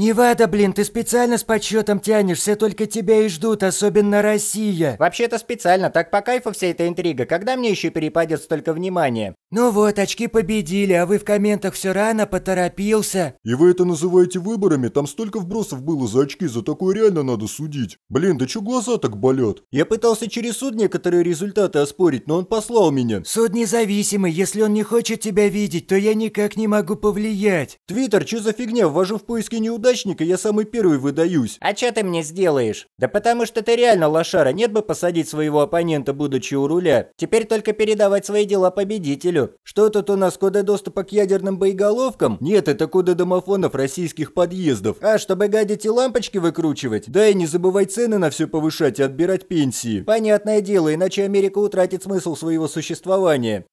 «Невада, блин, ты специально с подсчетом все только тебя и ждут, особенно Россия!» «Вообще-то специально, так по кайфу вся эта интрига, когда мне еще перепадет столько внимания?» «Ну вот, очки победили, а вы в комментах все рано поторопился!» «И вы это называете выборами? Там столько вбросов было за очки, за такое реально надо судить! Блин, да че глаза так болят?» «Я пытался через суд некоторые результаты оспорить, но он послал меня!» «Суд независимый, если он не хочет тебя видеть, то я никак не могу повлиять!» «Твиттер, чё за фигня, ввожу в поиски неудачи!» неудачника я самый первый выдаюсь. А чё ты мне сделаешь? Да потому что ты реально лошара, нет бы посадить своего оппонента, будучи у руля. Теперь только передавать свои дела победителю. Что тут у нас, коды доступа к ядерным боеголовкам? Нет, это коды домофонов российских подъездов. А, чтобы гадить и лампочки выкручивать? Да и не забывай цены на все повышать и отбирать пенсии. Понятное дело, иначе Америка утратит смысл своего существования.